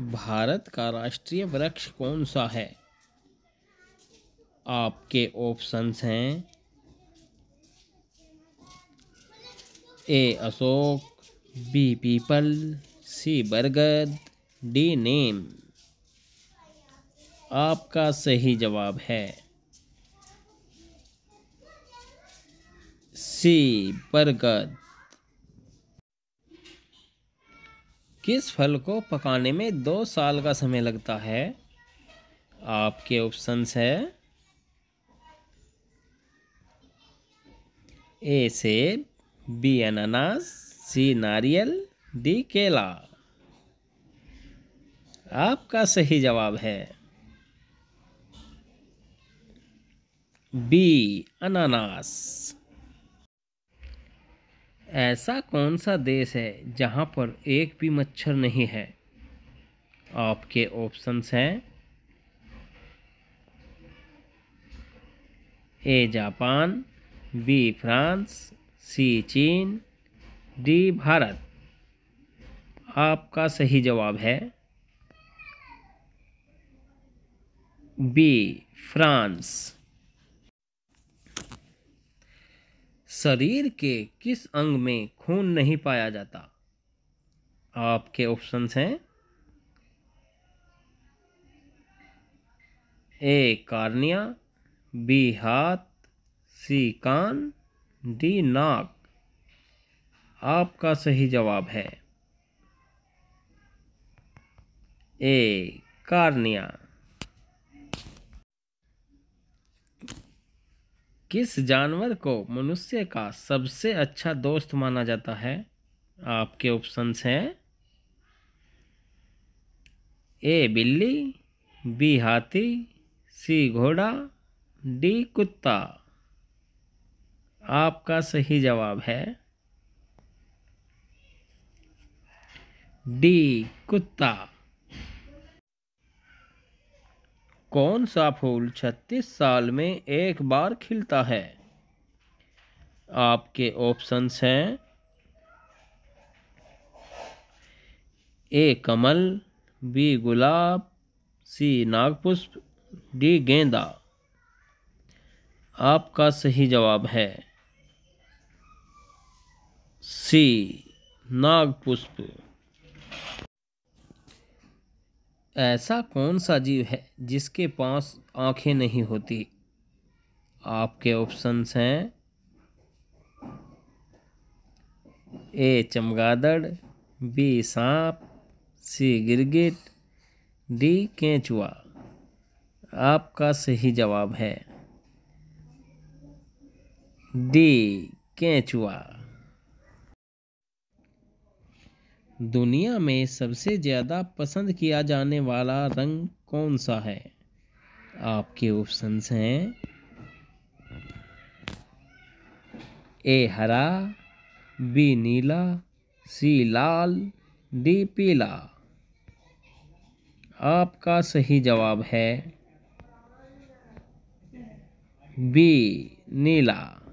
भारत का राष्ट्रीय वृक्ष कौन सा है आपके ऑप्शंस हैं ए अशोक बी पीपल सी बरगद डी नेम आपका सही जवाब है सी बरगद किस फल को पकाने में दो साल का समय लगता है आपके ऑप्शंस है ए सेब बी अनानास सी नारियल डी केला आपका सही जवाब है बी अनानास ऐसा कौन सा देश है जहाँ पर एक भी मच्छर नहीं है आपके ऑप्शंस हैं A Japan B France C चीन डी भारत आपका सही जवाब है बी फ्रांस शरीर के किस अंग में खून नहीं पाया जाता आपके ऑप्शंस हैं ए कार्निया बी हाथ सी कान डी नाक आपका सही जवाब है ए कार्निया किस जानवर को मनुष्य का सबसे अच्छा दोस्त माना जाता है आपके ऑप्शंस हैं ए बिल्ली बी हाथी सी घोड़ा डी कुत्ता आपका सही जवाब है डी कुत्ता कौन सा फूल छत्तीस साल में एक बार खिलता है आपके ऑप्शंस हैं ए कमल बी गुलाब सी नागपुष्प डी गेंदा आपका सही जवाब है सी नागपुष्प ऐसा कौन सा जीव है जिसके पास आंखें नहीं होती आपके ऑप्शंस हैं ए चमगादड़ बी सांप सी गिरगिट डी केंचुआ आपका सही जवाब है डी केंचुआ दुनिया में सबसे ज़्यादा पसंद किया जाने वाला रंग कौन सा है आपके ऑप्शंस हैं ए हरा बी नीला सी लाल डी पीला आपका सही जवाब है बी नीला